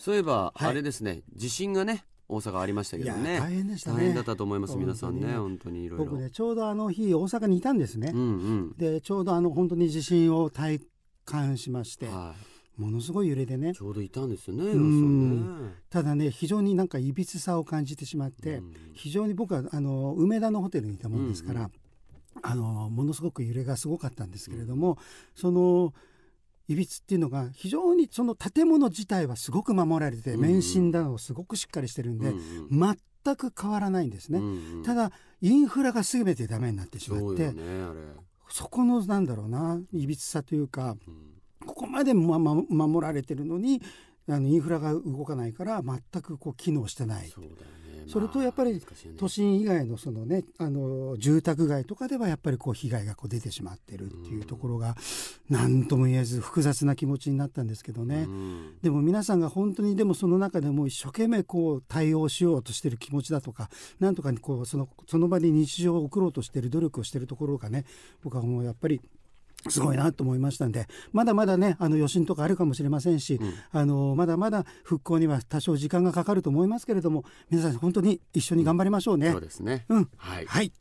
そういえば、あれですね地震がね大阪ありましたけどね大変でしたね大変だったと思います皆さんね本当にいろいろ僕ねちょうどあの日大阪にいたんですね、うんうん、でちょうどあの本当に地震を体感しまして、はい、ものすごい揺れでねちょうどいたんですよねねただね非常になんかいびつさを感じてしまって、うん、非常に僕はあの梅田のホテルにいたもんですから、うんうん、あのものすごく揺れがすごかったんですけれども、うん、そのいびつっていうのが非常にその建物自体はすごく守られて、う免震だのすごくしっかりしてるんで、全く変わらないんですね、ただインフラが全てダメになってしまって、そこのなんだろうないびつさというか、ここまで、守られてるのにあのインフラが動かないから全くこう機能してない。そうだよねそれとやっぱり都心以外のその、ね、あの住宅街とかではやっぱりこう被害がこう出てしまってるっていうところが何とも言えず複雑な気持ちになったんですけどね、でも皆さんが本当にでもその中でも一生懸命こう対応しようとしてる気持ちだとかなんとかこうそのその場で日常を送ろうとしてる努力をしてるところがね僕はもうやっぱりすごいなと思いましたんで、まだまだね、あの余震とかあるかもしれませんし、うん、あのまだまだ復興には多少時間がかかると思いますけれども、皆さん本当に一緒に頑張りましょうね。うん、そうですね。うん、はい、はい